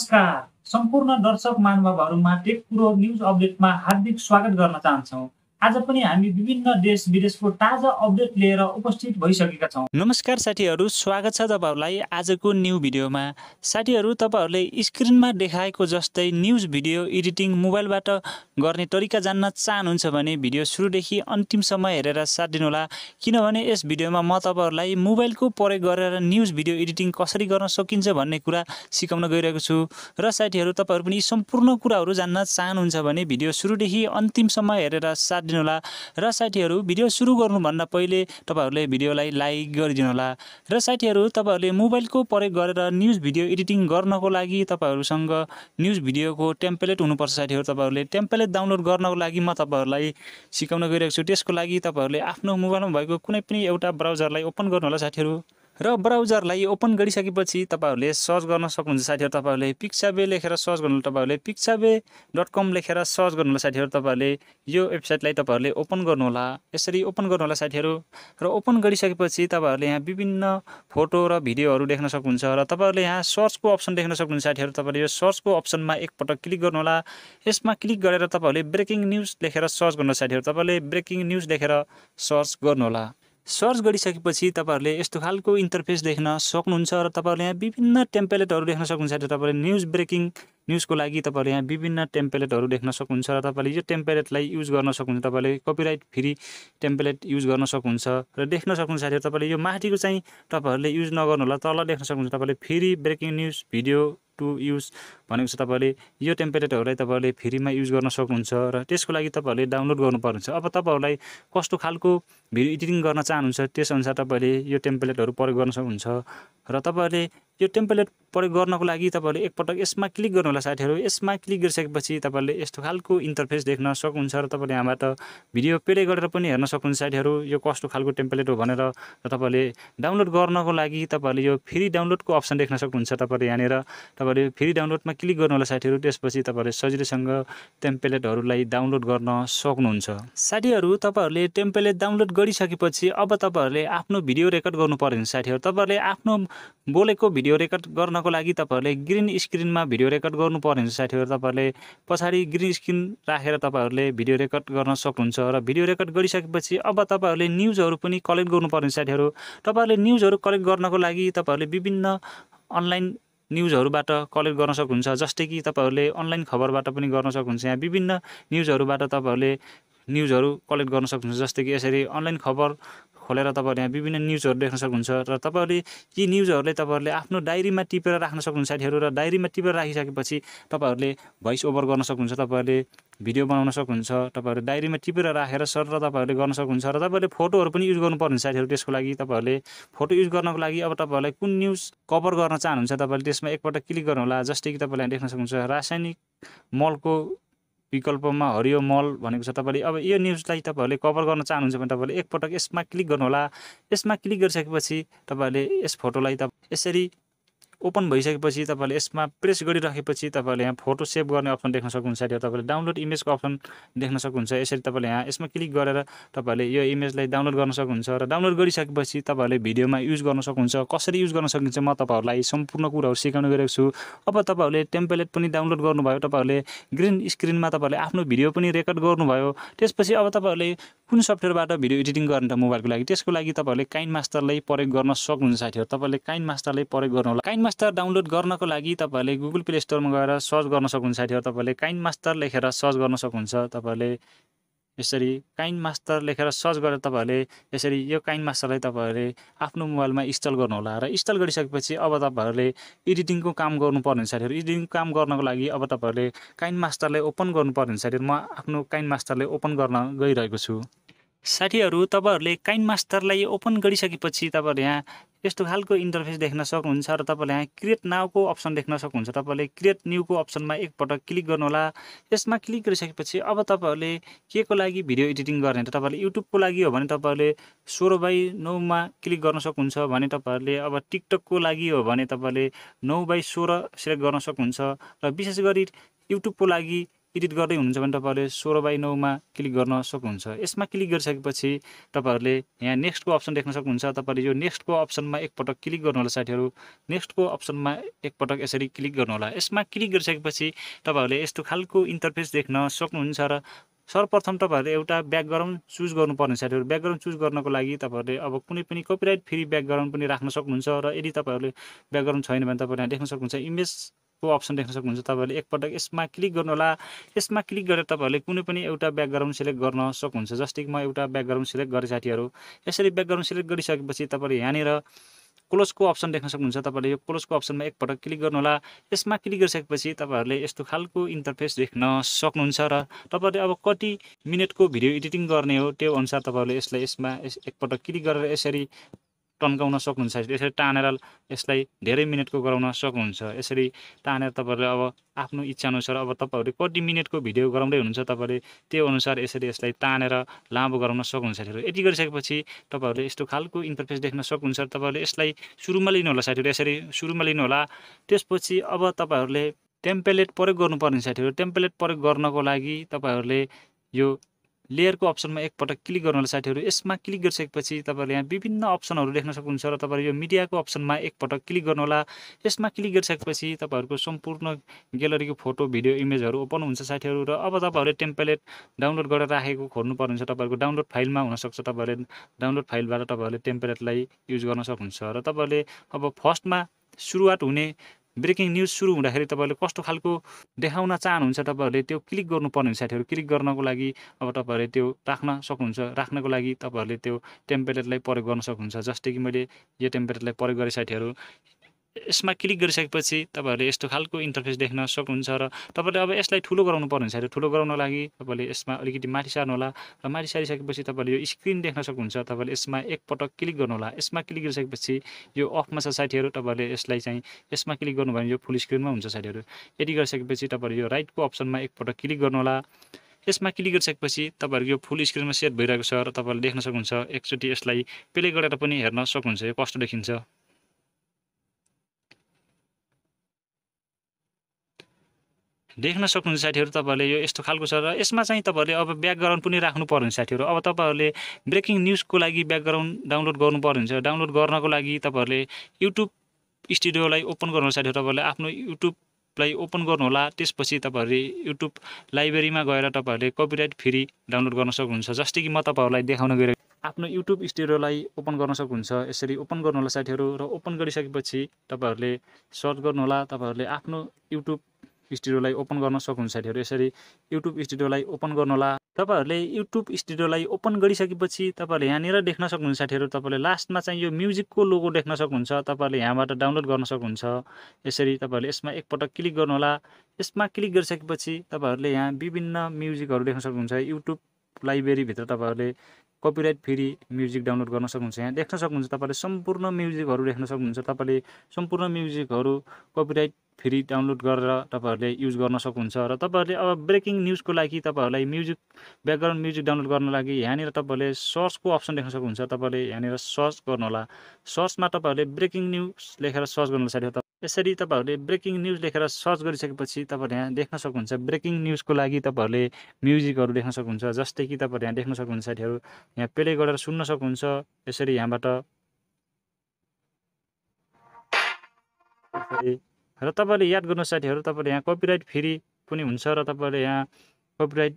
नमस्कार सम्पूर्ण दर्शक मानवहरूमा टेक कुरो न्युज अपडेटमा हार्दिक स्वागत गर्न चाहन्छौँ आज पनि हामी विभिन्न देश विदेशको ताजा अपडेट लिएर उपस्थित भइसकेका छौँ नमस्कार साथीहरू स्वागत छ तपाईँहरूलाई आजको न्यु भिडियोमा साथीहरू तपाईँहरूले स्क्रिनमा देखाएको जस्तै न्युज भिडियो एडिटिङ मोबाइलबाट गर्ने तरिका जान्न चाहनुहुन्छ भने भिडियो सुरुदेखि अन्तिम अन्तिमसम्म हेरेर साथ दिनुहोला किनभने यस भिडियोमा म तपाईँहरूलाई मोबाइलको प्रयोग गरेर न्युज भिडियो एडिटिङ कसरी गर्न सकिन्छ भन्ने कुरा सिकाउन गइरहेको छु र साथीहरू तपाईँहरू पनि सम्पूर्ण कुराहरू जान्न चाहनुहुन्छ भने भिडियो सुरुदेखि अन्तिम अन्तिमसम्म हेरेर साथ होला र साथीहरू भिडियो सुरु गर्नुभन्दा पहिले तपाईँहरूले भिडियोलाई लाइक गरिदिनु होला र साथीहरू तपाईँहरूले मोबाइलको प्रयोग गरेर न्युज भिडियो एडिटिङ गर्नको लागि तपाईँहरूसँग न्युज भिडियोको टेम्पलेट हुनुपर्छ साथीहरू तपाईँहरूले टेम्पलेट डाउनलोड गर्नको लागि म तपाईँहरूलाई सिकाउन गइरहेको छु त्यसको लागि तपाईँहरूले आफ्नो मोबाइलमा भएको कुनै पनि एउटा ब्राउजरलाई ओपन गर्नुहोला साथीहरू र ब्राउजरलाई ओपन गरिसकेपछि तपाईँहरूले सर्च गर्न सक्नुहुन्छ साथीहरू तपाईँहरूले पिक्साबे लेखेर सर्च गर्नु तपाईँहरूले पिक्साबे डट कम लेखेर सर्च गर्नुहोला साथीहरू तपाईँहरूले यो वेबसाइटलाई तपाईँहरूले ओपन गर्नुहोला यसरी ओपन गर्नुहोला साथीहरू र ओपन गरिसकेपछि तपाईँहरूले यहाँ विभिन्न फोटो र भिडियोहरू देख्न सक्नुहुन्छ र तपाईँहरूले यहाँ सर्चको अप्सन देख्न सक्नुहुन्छ साथीहरू तपाईँले यो सर्चको अप्सनमा एकपटक क्लिक गर्नुहोला यसमा क्लिक गरेर तपाईँहरूले ब्रेकिङ न्युज लेखेर सर्च गर्नुहोला साथीहरू तपाईँले ब्रेकिङ न्युज लेखेर सर्च गर्नुहोला सर्च गरिसकेपछि तपाईँहरूले यस्तो खालको इन्टरफेस देख्न सक्नुहुन्छ र तपाईँहरूले यहाँ विभिन्न टेम्पलेटहरू देख्न सक्नुहुन्छ र तपाईँले न्युज ब्रेकिङ न्युजको लागि तपाईँहरूले यहाँ विभिन्न टेम्पलेटहरू देख्न सक्नुहुन्छ र तपाईँले यो टेम्पलेटलाई युज गर्न सक्नुहुन्छ तपाईँले कपिराइट फ्री टेम्पलेट युज गर्न सक्नुहुन्छ र देख्न सक्नुहुन्छ साथीहरू तपाईँले यो माथिको चाहिँ तपाईँहरूले युज नगर्नु होला तल देख्न सक्नुहुन्छ तपाईँले free breaking news video to use भनेको छ तपाईँले यो टेम्प्लेटहरूलाई तपाईँहरूले फ्रीमा युज गर्न सक्नुहुन्छ र त्यसको लागि तपाईँहरूले डाउनलोड गर्नुपर्नेछ अब तपाईँहरूलाई कस्तो खालको भिडियो एडिटिङ गर्न चाहनुहुन्छ त्यसअनुसार तपाईँले यो टेम्प्लेटहरू प्रयोग गर्न सक्नुहुन्छ र तपाईँहरूले यो टेम्पलेट प्रयोग गर्नको लागि तपाईँहरूले एकपटक यसमा क्लिक गर्नुहोला साथीहरू यसमा क्लिक गरिसकेपछि तपाईँहरूले यस्तो खालको इन्टरफेस देख्न सक्नुहुन्छ र तपाईँले यहाँबाट भिडियो प्ले गरेर पनि हेर्न सक्नुहुन्छ साथीहरू यो कस्तो खालको टेम्पलेट हो भनेर र तपाईँले डाउनलोड गर्नको लागि तपाईँहरूले यो फ्री डाउनलोडको अप्सन देख्न सक्नुहुन्छ तपाईँले यहाँनिर तपाईँले फ्री डाउनलोडमा क्लिक गर्नु होला साथीहरू त्यसपछि तपाईँहरूले सजिलैसँग टेम्पलेटहरूलाई डाउनलोड गर्न सक्नुहुन्छ साथीहरू तपाईँहरूले टेम्पलेट डाउनलोड गरिसकेपछि अब तपाईँहरूले आफ्नो भिडियो रेकर्ड गर्नु पर्यो साथीहरू तपाईँहरूले आफ्नो बोलेको भिडियो भिडियो रेकर्ड गर्नको लागि तपाईँहरूले ग्रिन स्क्रिनमा भिडियो रेकर्ड गर्नुपर्ने हुन्छ साथीहरू तपाईँहरूले पछाडि ग्रिन स्क्रिन राखेर तपाईँहरूले भिडियो रेकर्ड गर्न सक्नुहुन्छ र भिडियो रेकर्ड गरिसकेपछि अब तपाईँहरूले न्युजहरू पनि कलेक्ट गर्नुपर्ने हुन्छ साथीहरू तपाईँहरूले न्युजहरू कलेक्ट गर्नको लागि तपाईँहरूले विभिन्न अनलाइन न्युजहरूबाट कलेक्ट गर्न सक्नुहुन्छ जस्तै कि तपाईँहरूले अनलाइन खबरबाट पनि गर्न सक्नुहुन्छ यहाँ विभिन्न न्युजहरूबाट तपाईँहरूले न्युजहरू कलेक्ट गर्न सक्नुहुन्छ जस्तै कि यसरी अनलाइन खबर खोलेर तपाईँहरू यहाँ विभिन्न न्युजहरू देख्न सक्नुहुन्छ र तपाईँहरूले यी न्युजहरूले तपाईँहरूले आफ्नो डायरीमा टिपेर राख्न सक्नुहुन्छ साथीहरू र डायरीमा टिपेर राखिसकेपछि तपाईँहरूले भोइस ओभर गर्न सक्नुहुन्छ तपाईँहरूले भिडियो बनाउन सक्नुहुन्छ तपाईँहरू डायरीमा टिपेर राखेर सर र तपाईँहरूले गर्न सक्नुहुन्छ र तपाईँहरूले फोटोहरू पनि युज गर्नुपर्ने साथीहरू त्यसको लागि तपाईँहरूले फोटो युज गर्नको लागि अब तपाईँहरूलाई कुन न्युज कभर गर्न चाहनुहुन्छ तपाईँले त्यसमा एकपल्ट क्लिक गर्नुहोला जस्तै कि तपाईँले देख्न सक्नुहुन्छ रासायनिक मलको विकल्पमा हरियो मल भनेको छ तपाईँले अब यो न्युजलाई तपाईँहरूले कभर गर्न चाहनुहुन्छ भने तपाईँले एकपटक यसमा क्लिक गर्नुहोला यसमा क्लिक गरिसकेपछि तपाईँहरूले यस फोटोलाई त यसरी ओपन भइसकेपछि तपाईँले यसमा प्रेस गरिराखेपछि तपाईँले यहाँ फोटो सेभ गर्ने अप्सन देख्न सक्नुहुन्छ या तपाईँले डाउनलोड इमेजको अप्सन देख्न सक्नुहुन्छ यसरी तपाईँले यहाँ यसमा क्लिक गरेर तपाईँले यो इमेजलाई डाउनलोड गर्न सक्नुहुन्छ र डाउनलोड गरिसकेपछि तपाईँले भिडियोमा युज गर्न सक्नुहुन्छ कसरी युज गर्न सकिन्छ म तपाईँहरूलाई सम्पूर्ण कुराहरू सिकाउनु गरेको छु अब तपाईँहरूले टेम्पलेट पनि डाउनलोड गर्नुभयो तपाईँहरूले ग्रिन स्क्रिनमा तपाईँहरूले आफ्नो भिडियो पनि रेकर्ड गर्नुभयो त्यसपछि अब तपाईँहरूले कुन सफ्टवेयरबाट भिडियो एडिटिङ गर्ने त मोबाइलको लागि त्यसको लागि तपाईँहरूले काइन मास्टरलाई प्रयोग गर्न सक्नुहुन्छ साथीहरू तपाईँले काइन मास्टरलाई प्रयोग गर्नु होला काइन मास्टर डाउनलोड गर्नको लागि तपाईँहरूले गुगल प्ले स्टोरमा गएर सर्च गर्न सक्नुहुन्छ साथीहरू तपाईँले काइन मास्टर लेखेर सर्च गर्न सक्नुहुन्छ तपाईँहरूले यसरी काइन मास्टर लेखेर सर्च गरेर तपाईँहरूले यसरी यो काइन मास्टरलाई तपाईँहरूले आफ्नो मोबाइलमा इन्स्टल गर्नुहोला र इन्स्टल गरिसकेपछि अब तपाईँहरूले एडिटिङको काम गर्नुपर्ने हुन्छ साथीहरू एडिटिङको काम गर्नको लागि अब तपाईँहरूले काइन मास्टरलाई ओपन गर्नुपर्ने हुन्छ साथीहरू म आफ्नो काइन मास्टरलाई ओपन गर्न गइरहेको छु साथीहरू तपाईँहरूले काइन मास्टरलाई ओपन गरिसकेपछि तपाईँहरू यहाँ यस्तो खालको इन्टरफेस देख्न सक्नुहुन्छ र तपाईँले यहाँ क्रिएट नाउको अप्सन देख्न सक्नुहुन्छ तपाईँले क्रिएट न्युको अप्सनमा एकपटक क्लिक गर्नुहोला यसमा क्लिक गरिसकेपछि अब तपाईँहरूले के को लागि भिडियो एडिटिङ गर्ने तपाईँले युट्युबको लागि हो भने तपाईँहरूले सोह्र बाई नौमा क्लिक गर्न सक्नुहुन्छ भने तपाईँहरूले अब टिकटकको लागि हो भने तपाईँले नौ बाई सोह्र सेलेक्ट गर्न सक्नुहुन्छ र विशेष गरी युट्युबको लागि एडिट गर्दै हुनुहुन्छ भने तपाईँहरूले सोह्र बाई नौमा क्लिक गर्न सक्नुहुन्छ यसमा क्लिक गरिसकेपछि तपाईँहरूले यहाँ नेक्स्टको अप्सन देख्न सक्नुहुन्छ तपाईँले यो नेक्स्टको अप्सनमा एकपटक क्लिक गर्नुहोला साथीहरू नेक्स्टको अप्सनमा एकपटक यसरी क्लिक गर्नुहोला यसमा क्लिक गरिसकेपछि तपाईँहरूले यस्तो खालको इन्टरफेस देख्न सक्नुहुन्छ र सर्वप्रथम तपाईँहरूले एउटा ब्याकग्राउन्ड चुज गर्नुपर्ने साथीहरू ब्याकग्राउन्ड चुज गर्नको लागि तपाईँहरूले अब कुनै पनि कपिराइट फ्री ब्याकग्राउन्ड पनि राख्न सक्नुहुन्छ र यदि तपाईँहरूले ब्याकग्राउन्ड छैन भने तपाईँहरूले देख्न सक्नुहुन्छ इमेज को अप्सन देख्न सक्नुहुन्छ तपाईँहरूले एकपटक यसमा क्लिक गर्नुहोला यसमा क्लिक गरेर तपाईँहरूले कुनै पनि एउटा ब्याकग्राउन्ड सेलेक्ट गर्न सक्नुहुन्छ जस्तै म एउटा ब्याकग्राउन्ड सेलेक्ट गरेँ साथीहरू यसरी ब्याकग्राउन्ड सेलेक्ट गरिसकेपछि तपाईँले यहाँनिर क्लोजको अप्सन देख्न सक्नुहुन्छ तपाईँले यो क्लोजको अप्सनमा एकपटक क्लिक गर्नुहोला यसमा क्लिक गरिसकेपछि तपाईँहरूले यस्तो खालको इन्टरफेस देख्न सक्नुहुन्छ र तपाईँहरूले अब कति मिनटको भिडियो एडिटिङ गर्ने हो त्यो अनुसार तपाईँहरूले यसलाई यसमा यस एकपटक क्लिक गरेर यसरी टन्काउन सक्नुहुन्छ यसरी तानेर यसलाई धेरै मिनटको गराउन सक्नुहुन्छ यसरी तानेर तपाईँहरूले अब आफ्नो इच्छाअनुसार अब तपाईँहरूले कति मिनटको भिडियो गराउँदै हुनुहुन्छ तपाईँहरूले त्यो अनुसार यसरी यसलाई तानेर लामो गराउन सक्नुहुन्छ साथीहरू यति गरिसकेपछि तपाईँहरूले यस्तो खालको इन्टरफेस देख्न सक्नुहुन्छ तपाईँहरूले यसलाई सुरुमा लिनुहोला साथीहरू यसरी सुरुमा लिनुहोला त्यसपछि अब तपाईँहरूले टेम्प्लेट प्रयोग गर्नुपर्ने साथीहरू टेम्प्लेट प्रयोग गर्नको लागि तपाईँहरूले यो लेयरको अप्सनमा एकपटक क्लिक गर्नु होला साथीहरू यसमा क्लिक गरिसकेपछि तपाईँहरूले यहाँ विभिन्न अप्सनहरू देख्न सक्नुहुन्छ र तपाईँहरू यो मिडियाको अप्सनमा एकपटक क्लिक गर्नु होला यसमा क्लिक गरिसकेपछि तपाईँहरूको सम्पूर्ण ग्यालरीको फोटो भिडियो इमेजहरू ओपन हुन्छ साथीहरू र अब तपाईँहरूले टेम्पलेट डाउनलोड गरेर राखेको खोज्नु पर्नुहुन्छ तपाईँहरूको डाउनलोड फाइलमा हुनसक्छ तपाईँहरूले डाउनलोड फाइलबाट तपाईँहरूले टेम्पलेटलाई युज गर्न सक्नुहुन्छ र तपाईँहरूले अब फर्स्टमा सुरुवात हुने ब्रेकिङ न्युज सुरु हुँदाखेरि तपाईँहरूले कस्तो खालको देखाउन चाहनुहुन्छ तपाईँहरूले त्यो क्लिक गर्नुपर्ने साथीहरू क्लिक गर्नको लागि अब तपाईँहरूले त्यो राख्न सक्नुहुन्छ राख्नको लागि तपाईँहरूले त्यो टेम्परेटलाई प्रयोग गर्न सक्नुहुन्छ जस्तै कि मैले यो टेम्परेटलाई प्रयोग गरेँ साथीहरू यसमा क्लिक गरिसकेपछि तपाईँहरूले यस्तो खालको इन्टरफेस देख्न सक्नुहुन्छ र तपाईँले अब यसलाई ठुलो गराउनु पर्ने हुन्छ अरे ठुलो गराउन लागि तपाईँले यसमा अलिकति माथि सार्नुहोला र माथि सारिसकेपछि तपाईँले यो स्क्रिन देख्न सक्नुहुन्छ तपाईँले यसमा एकपटक क्लिक गर्नुहोला यसमा क्लिक गरिसकेपछि यो अफमा छ साथीहरू तपाईँले यसलाई चाहिँ यसमा क्लिक गर्नुभयो भने यो फुल स्क्रिनमा हुन्छ साथीहरू यति गरिसकेपछि तपाईँले यो राइटको अप्सनमा एकपटक क्लिक गर्नुहोला यसमा क्लिक गरिसकेपछि तपाईँहरूको यो फुल स्क्रिनमा सेट भइरहेको छ र तपाईँले देख्न सक्नुहुन्छ एकचोटि यसलाई प्ले गरेर पनि हेर्न सक्नुहुन्छ यो कस्तो देखिन्छ देख्न सक्नुहुन्छ साथीहरू तपाईँहरूले यो यस्तो खालको छ र यसमा चाहिँ तपाईँहरूले अब ब्याकग्राउन्ड पनि राख्नु पर्यो साथीहरू अब तपाईँहरूले ब्रेकिङ न्युजको लागि ब्याकग्राउन्ड डाउनलोड गर्नु हुन्छ डाउनलोड गर्नको लागि तपाईँहरूले युट्युब स्टुडियोलाई ओपन गर्नु साथीहरू तपाईँहरूले आफ्नो युट्युबलाई ओपन गर्नुहोला त्यसपछि तपाईँहरूले युट्युब लाइब्रेरीमा गएर तपाईँहरूले कपिराइट फ्री डाउनलोड गर्न सक्नुहुन्छ जस्तै कि म तपाईँहरूलाई देखाउन गएर आफ्नो युट्युब स्टुडियोलाई ओपन गर्न सक्नुहुन्छ यसरी ओपन गर्नुहोला साथीहरू र ओपन गरिसकेपछि तपाईँहरूले सर्च गर्नुहोला तपाईँहरूले आफ्नो युट्युब स्टुडियोलाई ओपन गर्न सक्नुहुन्छ साथीहरू यसरी युट्युब स्टुडियोलाई ओपन गर्नुहोला तपाईँहरूले युट्युब स्टुडियोलाई ओपन गरिसकेपछि तपाईँहरूले यहाँनिर देख्न सक्नुहुन्छ साथीहरू तपाईँले लास्टमा चाहिँ यो म्युजिकको लोगो देख्न सक्नुहुन्छ तपाईँहरूले यहाँबाट डाउनलोड गर्न सक्नुहुन्छ यसरी तपाईँहरूले यसमा एकपटक क्लिक गर्नुहोला यसमा क्लिक गरिसकेपछि तपाईँहरूले यहाँ विभिन्न म्युजिकहरू देख्न सक्नुहुन्छ युट्युब लाइब्रेरीभित्र तपाईँहरूले कपिराइट फ्री म्युजिक डाउनलोड गर्न सक्नुहुन्छ यहाँ देख्न सक्नुहुन्छ तपाईँले सम्पूर्ण म्युजिकहरू देख्न सक्नुहुन्छ तपाईँले सम्पूर्ण म्युजिकहरू कपिराइट फ्री डाउनलोड गरेर तपाईँहरूले युज गर्न सक्नुहुन्छ र तपाईँहरूले अब ब्रेकिङ न्युजको लागि तपाईँहरूलाई म्युजिक ब्याकग्राउन्ड म्युजिक डाउनलोड गर्न लागि यहाँनिर तपाईँहरूले सर्चको अप्सन देख्न सक्नुहुन्छ तपाईँले यहाँनिर सर्च गर्नु गर्नुहोला सर्चमा तपाईँहरूले ब्रेकिङ न्युज लेखेर सर्च गर्नु साथीहरू यसरी तपाईँहरूले ब्रेकिङ न्युज लेखेर सर्च गरिसकेपछि तपाईँहरूले यहाँ देख्न सक्नुहुन्छ ब्रेकिङ न्युजको लागि तपाईँहरूले म्युजिकहरू देख्न सक्नुहुन्छ जस्तै कि तपाईँहरू यहाँ देख्न सक्नुहुन्छ साथीहरू यहाँ प्ले गरेर सुन्न सक्नुहुन्छ यसरी यहाँबाट र तपाईँले याद गर्नु साथीहरू तपाईँले यहाँ कपिराइट फ्री पनि हुन्छ र तपाईँले यहाँ कपिराइट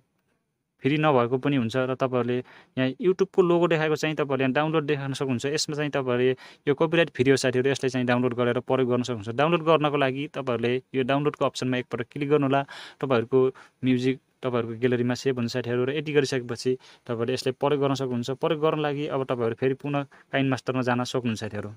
फ्री नभएको पनि हुन्छ र तपाईँहरूले यहाँ युट्युबको लोगो देखाएको चाहिँ तपाईँहरूले यहाँ डाउनलोड देखाउन सक्नुहुन्छ यसमा चाहिँ तपाईँहरूले यो कपिराइट फ्री हो साथीहरू यसलाई चाहिँ डाउनलोड गरेर प्रयोग गर्न सक्नुहुन्छ डाउनलोड गर्नको लागि तपाईँहरूले यो डाउनलोडको अप्सनमा एकपल्ट क्लिक गर्नुहोला तपाईँहरूको म्युजिक तपाईँहरूको ग्यालेरीमा सेभ हुन्छ साथीहरू र यति गरिसकेपछि तपाईँहरूले यसलाई प्रयोग गर्न सक्नुहुन्छ प्रयोग गर्न लागि अब तपाईँहरू फेरि पुनः काइन मास्टरमा जान सक्नुहुन्छ साथीहरू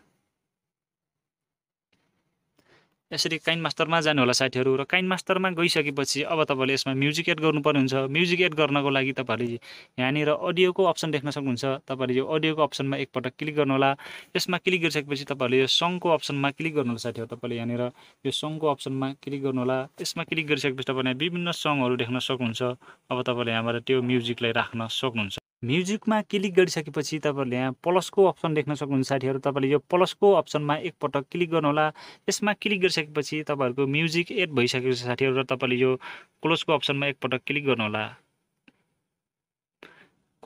यसरी काइन मास्टरमा जानु होला साथीहरू र काइन मास्टरमा गइसकेपछि अब तपाईँले यसमा म्युजिक एड गर्नुपर्ने हुन्छ म्युजिक एड गर्नको लागि तपाईँहरूले यहाँनिर अडियोको अप्सन देख्न सक्नुहुन्छ तपाईँले यो अडियोको अप्सनमा एकपटक क्लिक गर्नुहोला यसमा क्लिक गरिसकेपछि तपाईँहरूले यो सङ्गको अप्सनमा क्लिक गर्नुहोला साथीहरू तपाईँले यहाँनिर यो सङ्गको अप्सनमा क्लिक गर्नुहोला यसमा क्लिक गरिसकेपछि तपाईँले विभिन्न सङ्गहरू देख्न सक्नुहुन्छ अब तपाईँले यहाँबाट त्यो म्युजिकलाई राख्न सक्नुहुन्छ म्युजिकमा क्लिक गरिसकेपछि तपाईँहरूले यहाँ प्लसको अप्सन देख्न सक्नुहुन्छ साथीहरू तपाईँले यो प्लसको अप्सनमा एकपटक क्लिक गर्नुहोला यसमा क्लिक गरिसकेपछि तपाईँहरूको म्युजिक एड भइसकेको छ साथीहरू र तपाईँले यो क्लोजको अप्सनमा एकपटक क्लिक गर्नुहोला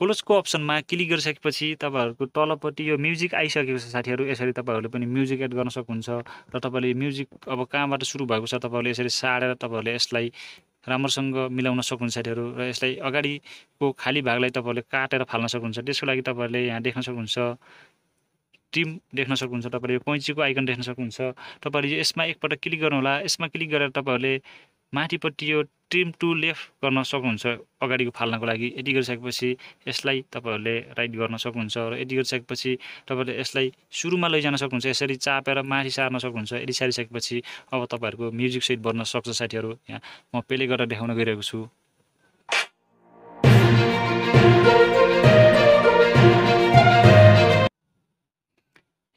क्लोजको अप्सनमा क्लिक गरिसकेपछि तपाईँहरूको तलपट्टि यो म्युजिक आइसकेको छ साथीहरू यसरी तपाईँहरूले पनि म्युजिक एड गर्न सक्नुहुन्छ र तपाईँले म्युजिक अब कहाँबाट सुरु भएको छ तपाईँहरूले यसरी साडेर तपाईँहरूले यसलाई राम्रोसँग मिलाउन सक्नुहुन्छ साथीहरू र यसलाई अगाडिको खाली भागलाई तपाईँहरूले काटेर फाल्न सक्नुहुन्छ त्यसको लागि तपाईँहरूले यहाँ देख्न सक्नुहुन्छ टिम देख्न सक्नुहुन्छ तपाईँले यो कैँचीको आइकन देख्न सक्नुहुन्छ तपाईँहरूले यसमा एकपल्ट क्लिक गर्नुहोला यसमा क्लिक गरेर तपाईँहरूले माथिपट्टि यो ट्रिम टु लेफ्ट गर्न सक्नुहुन्छ अगाडिको फाल्नको लागि यति गरिसकेपछि यसलाई तपाईँहरूले राइट गर्न सक्नुहुन्छ र यति गरिसकेपछि तपाईँहरूले यसलाई सुरुमा लैजान सक्नुहुन्छ यसरी चापेर माथि सार्न सक्नुहुन्छ यति सारिसकेपछि अब तपाईँहरूको म्युजिक सेट बन्न सक्छ साथीहरू यहाँ म पेले गरेर देखाउन गइरहेको छु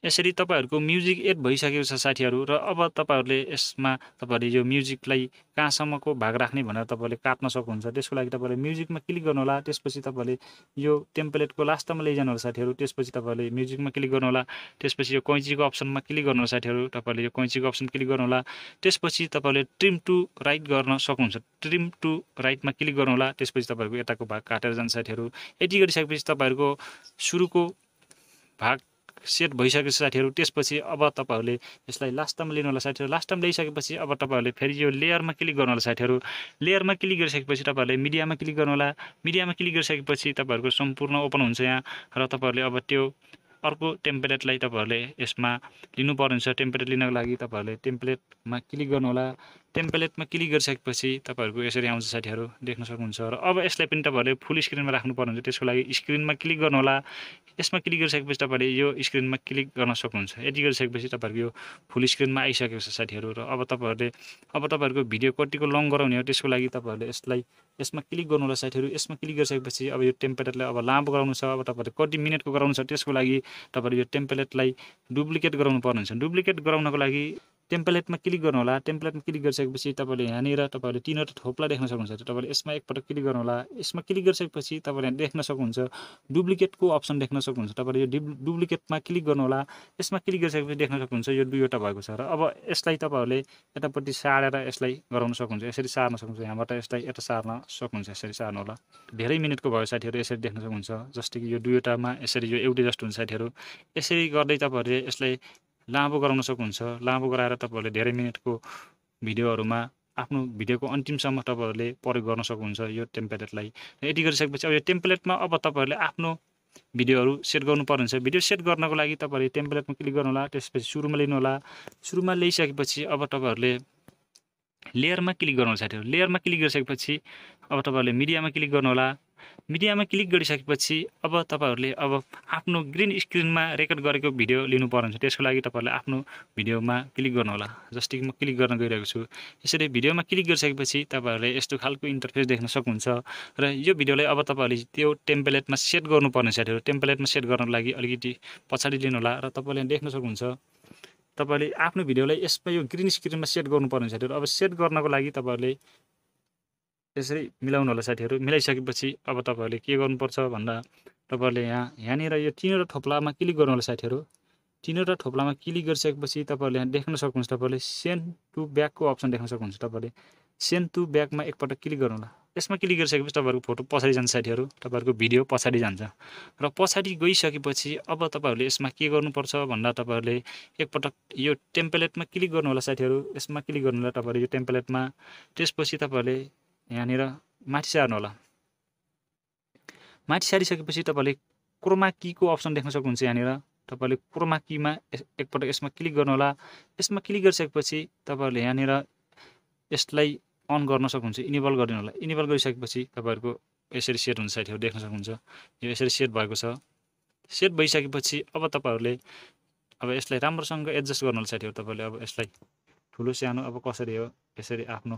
यसरी तपाईँहरूको म्युजिक एड भइसकेको छ साथीहरू र अब तपाईँहरूले यसमा तपाईँहरूले यो म्युजिकलाई कहाँसम्मको भाग राख्ने भनेर तपाईँले काट्न सक्नुहुन्छ त्यसको लागि तपाईँले म्युजिकमा क्लिक गर्नुहोला त्यसपछि तपाईँले यो टेम्पलेटको लास्टमा लैजानुहोला साथीहरू त्यसपछि तपाईँले म्युजिकमा क्लिक गर्नुहोला त्यसपछि यो कैँचीको अप्सनमा क्लिक गर्नुहोला साथीहरू तपाईँले यो कैँचीको अप्सन क्लिक गर्नुहोला त्यसपछि तपाईँले ट्रिम टु राइट गर्न सक्नुहुन्छ ट्रिम टु राइटमा क्लिक गर्नुहोला त्यसपछि तपाईँहरूको यताको भाग काटेर जान्छ साथीहरू यति गरिसकेपछि तपाईँहरूको सुरुको भाग सेट भइसकेको साथीहरू त्यसपछि अब तपाईँहरूले यसलाई लास्ट टाइम होला साथीहरू लास्ट टाइम ल्याइसकेपछि अब तपाईँहरूले फेरि यो लेयरमा क्लिक गर्नु गर्नुहोला साथीहरू लेयरमा क्लिक गरिसकेपछि तपाईँहरूले मिडियामा क्लिक गर्नुहोला मिडियामा क्लिक गरिसकेपछि तपाईँहरूको सम्पूर्ण ओपन हुन्छ यहाँ र तपाईँहरूले अब त्यो अर्को टेम्पलेटलाई तपाईँहरूले यसमा लिनुपर्ने हुन्छ टेम्पलेट लिनको लागि तपाईँहरूले टेम्पलेटमा क्लिक गर्नुहोला टेम्पलेटमा क्लिक गरिसकेपछि तपाईँहरूको यसरी आउँछ साथीहरू देख्न सक्नुहुन्छ र अब यसलाई पनि तपाईँहरूले फुल स्क्रिनमा राख्नुपर्ने हुन्छ त्यसको लागि स्क्रिनमा क्लिक गर्नुहोला यसमा क्लिक गरिसकेपछि तपाईँले यो स्क्रिनमा क्लिक गर्न सक्नुहुन्छ यति गरिसकेपछि तपाईँहरूको यो फुल स्क्रिनमा आइसकेको छ साथीहरू र अब तपाईँहरूले अब तपाईँहरूको भिडियो कतिको लङ गराउने हो त्यसको लागि तपाईँहरूले यसलाई यसमा क्लिक गर्नु होला साथीहरू यसमा क्लिक गरिसकेपछि अब यो टेम्पलेटलाई अब लामो गराउनु छ अब तपाईँहरूले कति मिनटको गराउनु छ त्यसको लागि तपाईँहरूले यो टेम्पलेटलाई डुप्लिकेट गराउनु पर्नुहुन्छ डुप्लिकेट गराउनको लागि टेम्पलेटमा क्लिक गर्नुहोला टेम्पलेटमा क्लिक गरिसकेपछि तपाईँले यहाँनिर तपाईँहरूले तिनवटा थोप्ला देख्न सक्नुहुन्छ तपाईँले यसमा एकपटक क्लिक गर्नुहोला यसमा क्लिक गरिसकेपछि तपाईँले देख्न सक्नुहुन्छ डुप्लिकेटको अप्सन देख्न सक्नुहुन्छ तपाईँले यो डुप्लिकेटमा क्लिक गर्नुहोला यसमा क्लिक गरिसकेपछि देख्न सक्नुहुन्छ यो दुईवटा भएको छ र अब यसलाई तपाईँहरूले यतापट्टि सारेर यसलाई गराउन सक्नुहुन्छ यसरी सार्न सक्नुहुन्छ यहाँबाट यसलाई यता सार्न सक्नुहुन्छ यसरी सार्नु होला धेरै मिनटको भयो साथीहरू यसरी देख्न सक्नुहुन्छ जस्तै कि यो दुईवटामा यसरी यो एउटै जस्तो हुन्छ साथीहरू यसरी गर्दै तपाईँहरूले यसलाई लामो गराउन सक्नुहुन्छ लामो गराएर तपाईँहरूले धेरै मिनटको भिडियोहरूमा आफ्नो भिडियोको अन्तिमसम्म तपाईँहरूले प्रयोग गर्न सक्नुहुन्छ यो टेम्प्लेटलाई यति गरिसकेपछि अब यो टेम्प्लेटमा अब तपाईँहरूले आफ्नो भिडियोहरू सेट गर्नुपर्ने हुन्छ भिडियो सेट गर्नको लागि तपाईँहरूले टेम्प्लेटमा क्लिक गर्नुहोला त्यसपछि सुरुमा लिनुहोला सुरुमा ल्याइसकेपछि अब तपाईँहरूले लेयरमा क्लिक गर्नु साथीहरू लेयरमा क्लिक गरिसकेपछि अब तपाईँहरूले मिडियामा क्लिक गर्नुहोला मिडियामा क्लिक गरिसकेपछि अब तपाईँहरूले अब आफ्नो ग्रिन स्क्रिनमा रेकर्ड गरेको भिडियो लिनु पर्ने हुन्छ त्यसको लागि तपाईँहरूले आफ्नो भिडियोमा क्लिक गर्नुहोला जस्तै म क्लिक गर्न गइरहेको छु यसरी भिडियोमा क्लिक गरिसकेपछि तपाईँहरूले यस्तो खालको इन्टरफेस देख्न सक्नुहुन्छ र यो भिडियोलाई अब तपाईँहरूले त्यो टेम्पलेटमा सेट गर्नुपर्ने साथीहरू टेम्पलेटमा सेट गर्नको लागि अलिकति पछाडि लिनुहोला र तपाईँले देख्न सक्नुहुन्छ तपाईँले आफ्नो भिडियोलाई यसमा यो ग्रिन स्क्रिनमा सेट गर्नुपर्ने साथीहरू अब सेट गर्नको लागि तपाईँहरूले त्यसरी मिलाउनु होला साथीहरू मिलाइसकेपछि अब तपाईँहरूले के गर्नुपर्छ भन्दा तपाईँहरूले यहाँ यहाँनिर यो तिनवटा थोप्लामा क्लिक गर्नु होला साथीहरू तिनवटा थोप्लामा क्लिक गरिसकेपछि तपाईँहरूले यहाँ देख्न सक्नुहुन्छ तपाईँले सेन्ड टु ब्याकको अप्सन देख्न सक्नुहुन्छ तपाईँले सेन्ड टु ब्याकमा एकपल्ट क्लिक गर्नु होला यसमा क्लिक गरिसकेपछि तपाईँहरूको फोटो पछाडि जान्छ साथीहरू तपाईँहरूको भिडियो पछाडि जान्छ र पछाडि गइसकेपछि अब तपाईँहरूले यसमा के गर्नुपर्छ भन्दा तपाईँहरूले एकपटक यो टेम्पलेटमा क्लिक गर्नु होला साथीहरू यसमा क्लिक गर्नु होला तपाईँहरूले यो टेम्पलेटमा त्यसपछि तपाईँहरूले यहाँनिर माथि सार्नु होला माथि सारिसकेपछि तपाईँले क्रोमा किको अप्सन देख्न सक्नुहुन्छ यहाँनिर तपाईँले क्रोमा किमा एकपल्ट यसमा क्लिक गर्नुहोला यसमा क्लिक गरिसकेपछि तपाईँहरूले यहाँनिर यसलाई अन गर्न सक्नुहुन्छ इनेबल गरिदिनु होला इनेबल गरिसकेपछि तपाईँहरूको यसरी सेट हुन्छ साथीहरू देख्न सक्नुहुन्छ यो यसरी सेट भएको छ सेट भइसकेपछि अब तपाईँहरूले अब यसलाई राम्रोसँग एडजस्ट गर्नुहोला साथीहरू तपाईँले अब यसलाई ठुलो सानो अब कसरी हो यसरी आफ्नो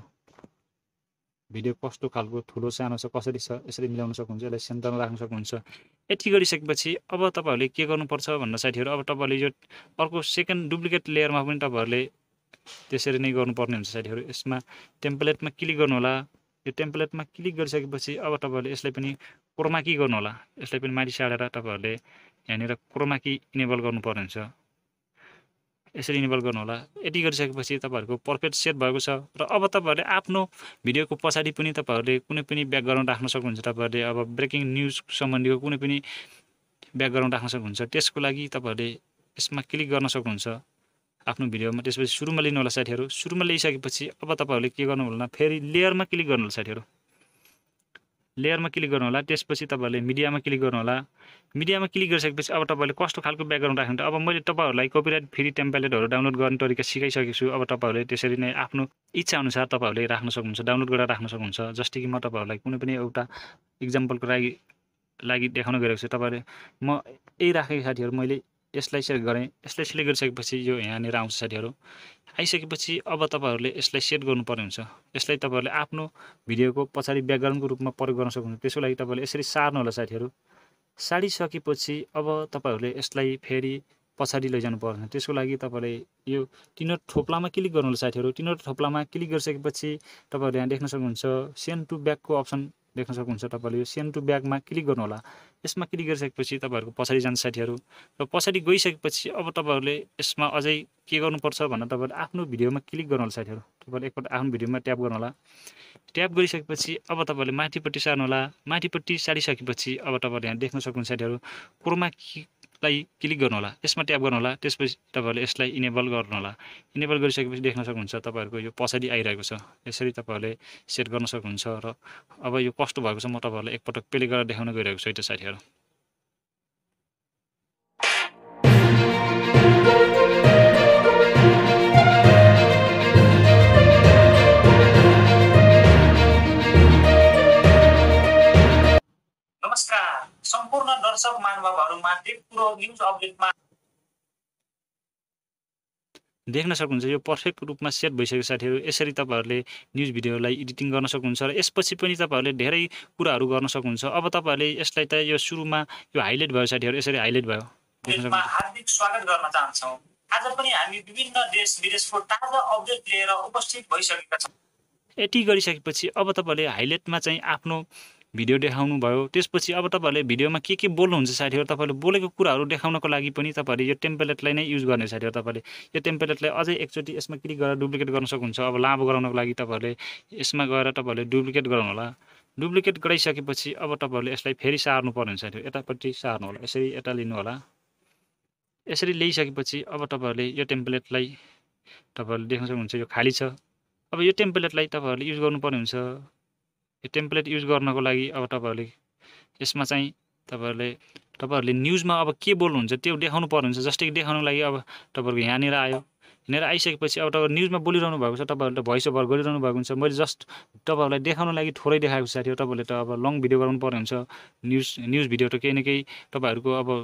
भिडियो कस्तो खालको ठुलो सानो छ कसरी छ यसरी मिलाउन सक्नुहुन्छ यसलाई सेन्टरमा राख्न सक्नुहुन्छ यति गरिसकेपछि अब तपाईँहरूले के गर्नुपर्छ भन्दा साथीहरू अब तपाईँहरूले यो अर्को सेकेन्ड डुप्लिकेट लेयरमा पनि तपाईँहरूले त्यसरी नै गर्नुपर्ने हुन्छ साथीहरू यसमा टेम्पलेटमा क्लिक गर्नुहोला यो टेम्पलेटमा क्लिक गरिसकेपछि अब तपाईँहरूले यसलाई पनि क्रोमाकी गर्नुहोला यसलाई पनि माथि साडेर तपाईँहरूले यहाँनिर क्रोमाकी इनेबल गर्नुपर्ने हुन्छ यसरी इनेबल गर्नुहोला यति गरिसकेपछि तपाईँहरूको पर्फेक्ट सेट भएको छ र अब तपाईँहरूले आफ्नो भिडियोको पछाडि पनि तपाईँहरूले कुनै पनि ब्याकग्राउन्ड राख्न सक्नुहुन्छ तपाईँहरूले अब ब्रेकिङ न्युज सम्बन्धीको कुनै पनि ब्याकग्राउन्ड राख्न सक्नुहुन्छ त्यसको लागि तपाईँहरूले यसमा क्लिक गर्न सक्नुहुन्छ आफ्नो भिडियोमा त्यसपछि सुरुमा लिनु होला साथीहरू सुरुमा लिइसकेपछि अब तपाईँहरूले के गर्नु होला फेरि लेयरमा क्लिक गर्नु होला साथीहरू लेयरमा क्लिक गर्नुहोला त्यसपछि तपाईँहरूले मिडियामा क्लिक गर्नुहोला मिडियामा क्लिक गरिसकेपछि अब तपाईँहरूले कस्तो खालको ब्याकग्राउन्ड राख्नुहुन्छ अब मैले तपाईँहरूलाई कपिराइट फ्री टेम्पलेटहरू डाउनलोड गर्ने तरिका सिकाइसकेको छु अब तपाईँहरूले त्यसरी नै आफ्नो इच्छा अनुसार तपाईँहरूले राख्न सक्नुहुन्छ डाउनलोड गरेर राख्न सक्नुहुन्छ जस्तै कि म तपाईँहरूलाई कुनै पनि एउटा इक्जाम्पलको लागि लागि देखाउन गएको छु तपाईँहरूले म यही राखेको साथीहरू मैले यसलाई सेट गरेँ यसलाई सेलेक्ट गरिसकेपछि यो यहाँनिर आउँछ साथीहरू आइसकेपछि अब तपाईँहरूले यसलाई सेट गर्नुपर्ने हुन्छ यसलाई तपाईँहरूले आफ्नो भिडियोको पछाडि ब्याकग्राउन्डको रूपमा प्रयोग गर्न सक्नुहुन्छ त्यसको लागि तपाईँले यसरी सार्नु होला साथीहरू सारिसकेपछि अब तपाईँहरूले यसलाई फेरि पछाडि लैजानु पर्छ त्यसको लागि तपाईँले यो तिनवटा थोप्लामा क्लिक गर्नुहोला साथीहरू तिनवटा थोप्लामा क्लिक गरिसकेपछि तपाईँहरूले यहाँ देख्न सक्नुहुन्छ सेन्ड टु ब्याकको अप्सन देख्न सक्नुहुन्छ तपाईँले यो सेन्ड टु ब्यागमा क्लिक गर्नु होला यसमा क्लिक गरिसकेपछि तपाईँहरूको पछाडि जान्छ साथीहरू र पछाडि गइसकेपछि अब तपाईँहरूले यसमा अझै के गर्नुपर्छ भनेर तपाईँहरूले आफ्नो भिडियोमा क्लिक गर्नु होला साथीहरू तपाईँहरूले एकपल्ट आफ्नो भिडियोमा ट्याप गर्नु होला ट्याप गरिसकेपछि अब तपाईँहरूले माथिपट्टि सार्नुहोला माथिपट्टि सारिसकेपछि अब तपाईँहरूले यहाँ देख्न सक्नुहुन्छ साथीहरू क्रोमा के यसलाई क्लिक गर्नुहोला यसमा ट्याप गर्नुहोला त्यसपछि तपाईँहरूले यसलाई इनेबल गर्नु होला इनेबल गरिसकेपछि देख्न सक्नुहुन्छ तपाईँहरूको यो पछाडि आइरहेको छ यसरी तपाईँहरूले सेट गर्न सक्नुहुन्छ र अब यो कस्तो भएको छ म तपाईँहरूलाई एकपटक पेले गरेर देखाउन गइरहेको छु है त साथीहरू सम्पूर्ण दर्शक महानुभावहरूमा कुरो न्युज अपडेटमा देख्न सक्नुहुन्छ यो पर्फेक्ट रूपमा सेट भइसकेको साथीहरू यसरी तपाईँहरूले न्युज भिडियोलाई एडिटिङ गर्न सक्नुहुन्छ र यसपछि पनि तपाईँहरूले धेरै कुराहरू गर्न सक्नुहुन्छ अब तपाईँहरूले यसलाई त यो सुरुमा यो हाइलाइट भयो साथीहरू यसरी हाइलाइट भयो हार्दिक स्वागत गर्न चाहन्छौँ आज पनि हामी विभिन्न देश विदेशको ताजा अपडेट लिएर उपस्थित भइसकेका छौँ यति गरिसकेपछि अब तपाईँहरूले हाइलाइटमा चाहिँ आफ्नो भिडियो देखाउनु भयो त्यसपछि अब तपाईँहरूले भिडियोमा के के बोल्नुहुन्छ साथीहरू तपाईँले बोलेको कुराहरू देखाउनको लागि पनि तपाईँहरूले यो टेम्पलेटलाई नै युज गर्ने साथीहरू तपाईँले यो टेम्पलेटलाई अझै एकचोटि यसमा क्लिक गरेर डुप्लिकेट गर्न सक्नुहुन्छ अब लामो गराउनको लागि तपाईँहरूले यसमा गएर तपाईँहरूले डुप्लिकेट गराउनु होला डुप्लिकेट गराइसकेपछि अब तपाईँहरूले यसलाई फेरि सार्नुपर्ने हुन्छ साथीहरू यतापट्टि होला यसरी यता होला यसरी ल्याइसकेपछि अब तपाईँहरूले यो टेम्पलेटलाई तपाईँहरूले देख्न सक्नुहुन्छ यो खाली छ अब यो टेम्पलेटलाई तपाईँहरूले युज गर्नुपर्ने हुन्छ यो टेम्प्लेट युज गर्नको लागि अब तपाईँहरूले यसमा चाहिँ तपाईँहरूले तपाईँहरूले न्युजमा अब के बोल्नुहुन्छ त्यो देखाउनु पर्नुहुन्छ जस्तै देखाउनु लागि अब तपाईँहरूको यहाँनिर आयो यहाँनिर आइसकेपछि अब तपाईँ न्युजमा बोलिरहनु भएको छ तपाईँहरूले त भोइस ओभर गरिरहनु भएको हुन्छ मैले जस्ट तपाईँहरूलाई देखाउनु लागि थोरै देखाएको साथी हो तपाईँहरूले त अब लङ भिडियो गराउनु पर्ने हुन्छ न्युज न्युज भिडियो त केही न केही तपाईँहरूको अब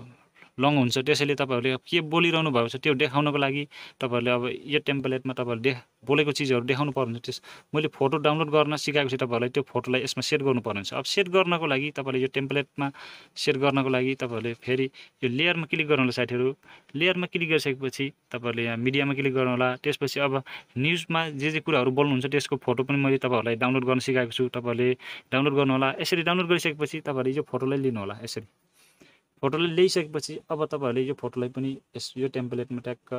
लङ हुन्छ त्यसैले तपाईँहरूले के बोलिरहनु भएको छ त्यो देखाउनको लागि तपाईँहरूले अब यो टेम्पलेटमा तपाईँहरूले देख बोलेको चिजहरू देखाउनु पर्नुहुन्छ त्यस मैले फोटो डाउनलोड गर्न सिकाएको छु तपाईँहरूलाई त्यो फोटोलाई यसमा सेट गर्नु अब सेट गर्नको लागि तपाईँले यो टेम्पलेटमा सेट गर्नको लागि तपाईँहरूले फेरि यो लेयरमा क्लिक गर्नुहोला साथीहरू लेयरमा क्लिक गरिसकेपछि तपाईँहरूले यहाँ मिडियामा क्लिक गर्नु होला त्यसपछि अब न्युजमा जे जे कुराहरू बोल्नुहुन्छ त्यसको फोटो पनि मैले तपाईँहरूलाई डाउनलोड गर्न सिकाएको छु तपाईँहरूले डाउनलोड गर्नुहोला यसरी डाउनलोड गरिसकेपछि तपाईँहरूले यो फोटोलाई लिनुहोला यसरी फोटोले ल्याइसकेपछि अब तपाईँहरूले यो फोटोलाई पनि यस यो टेम्पलेटमा ट्याक्क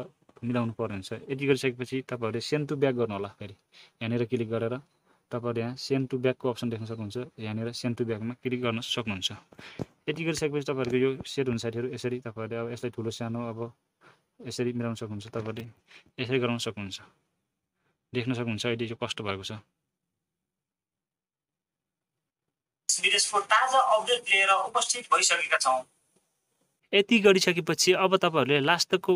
मिलाउनु पर्ने हुन्छ यति गरिसकेपछि तपाईँहरूले सेन्ड टु ब्याक होला फेरि यहाँनिर क्लिक गरेर तपाईँहरूले यहाँ सेन्ड टु ब्याकको अप्सन देख्न सक्नुहुन्छ यहाँनिर सेन्ड टु ब्याकमा क्लिक गर्न सक्नुहुन्छ यति गरिसकेपछि तपाईँहरूको यो सेट हुन्छ साथीहरू यसरी तपाईँहरूले अब यसलाई ठुलो सानो अब यसरी मिलाउन सक्नुहुन्छ तपाईँले यसरी गराउन सक्नुहुन्छ देख्न सक्नुहुन्छ अहिले यो कष्ट भएको छ विदेशको ताजा अपडेट लिएर उपस्थित भइसकेका छौँ यति गरिसकेपछि अब तपाईँहरूले लास्टको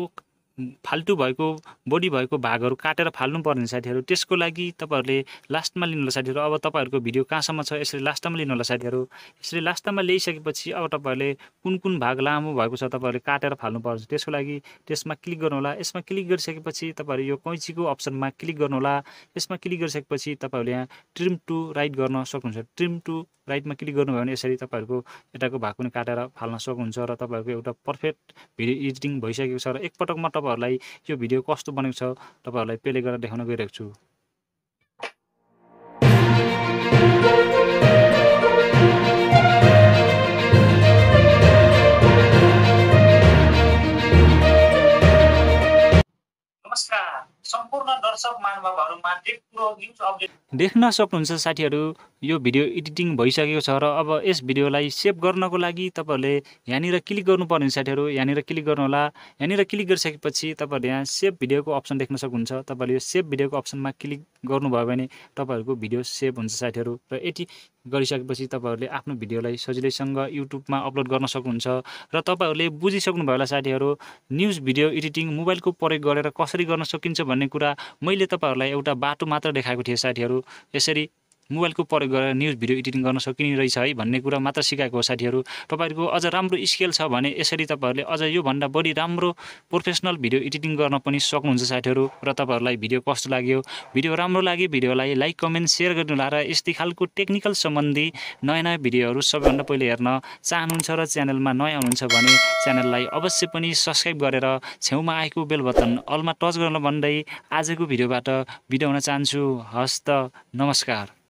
फाल्टु भएको बडी भएको भागहरू काटेर फाल्नुपर्ने साथीहरू त्यसको लागि तपाईँहरूले लास्टमा लिनु होला साथीहरू अब तपाईँहरूको भिडियो कहाँसम्म छ यसरी लास्टमा लिनुहोला साथीहरू यसरी लास्टमा ल्याइसकेपछि अब तपाईँहरूले कुन कुन भाग लामो भएको छ तपाईँहरूले काटेर फाल्नु फाल्नुपर्छ त्यसको लागि त्यसमा क्लिक गर्नुहोला यसमा क्लिक गरिसकेपछि तपाईँहरू यो कैँचीको अप्सनमा क्लिक गर्नुहोला यसमा क्लिक गरिसकेपछि तपाईँहरूले यहाँ ट्रिम टु राइट गर्न सक्नुहुन्छ ट्रिम टु राइटमा क्लिक गर्नुभयो भने यसरी तपाईँहरूको यताको भाग पनि काटेर फाल्न सक्नुहुन्छ र तपाईँहरूको एउटा पर्फेक्ट भिडियो एडिटिङ भइसकेको छ र एकपटकमा तपाईँ तपाईँहरूलाई यो भिडियो कस्तो बनेको छ तपाईँहरूलाई प्ले गरेर देखाउन गइरहेको छु सम्पूर्ण दर्शक महानुभावहरूमा देख्न सक्नुहुन्छ साथीहरू यो भिडियो एडिटिङ भइसकेको छ र अब यस भिडियोलाई सेभ गर्नको लागि तपाईँहरूले यहाँनिर क्लिक गर्नुपर्ने साथीहरू यहाँनिर क्लिक गर्नुहोला यहाँनिर क्लिक गरिसकेपछि तपाईँहरूले यहाँ सेभ भिडियोको अप्सन देख्न सक्नुहुन्छ तपाईँहरूले यो सेभ भिडियोको अप्सनमा क्लिक गर्नुभयो भने तपाईँहरूको भिडियो सेभ हुन्छ साथीहरू र यति गरिसकेपछि तपाईँहरूले आफ्नो भिडियोलाई सजिलैसँग युट्युबमा अपलोड गर्न सक्नुहुन्छ र तपाईँहरूले बुझिसक्नुभयो होला साथीहरू न्युज भिडियो एडिटिङ मोबाइलको प्रयोग गरेर कसरी गर्न सकिन्छ भन्ने कुरा मैले तपाईँहरूलाई एउटा बाटो मात्र देखाएको थिएँ साथीहरू यसरी मोबाइलको प्रयोग गरेर न्युज भिडियो एडिटिङ गर्न सकिने रहेछ है भन्ने कुरा मात्र सिकाएको हो साथीहरू तपाईँहरूको अझ राम्रो स्केल छ भने यसरी तपाईँहरूले अझ योभन्दा बढी राम्रो प्रोफेसनल भिडियो एडिटिङ गर्न पनि सक्नुहुन्छ साथीहरू र तपाईँहरूलाई भिडियो कस्तो लाग्यो भिडियो राम्रो लाग्यो भिडियोलाई लाइक कमेन्ट सेयर गर्नु होला र यस्तै खालको टेक्निकल सम्बन्धी नयाँ नयाँ भिडियोहरू सबैभन्दा पहिले हेर्न चाहनुहुन्छ र च्यानलमा नयाँ हुनुहुन्छ भने च्यानललाई अवश्य पनि सब्सक्राइब गरेर छेउमा आएको बेल बटन अलमा टच गर्न भन्दै आजको भिडियोबाट बिदा हुन चाहन्छु हस्त नमस्कार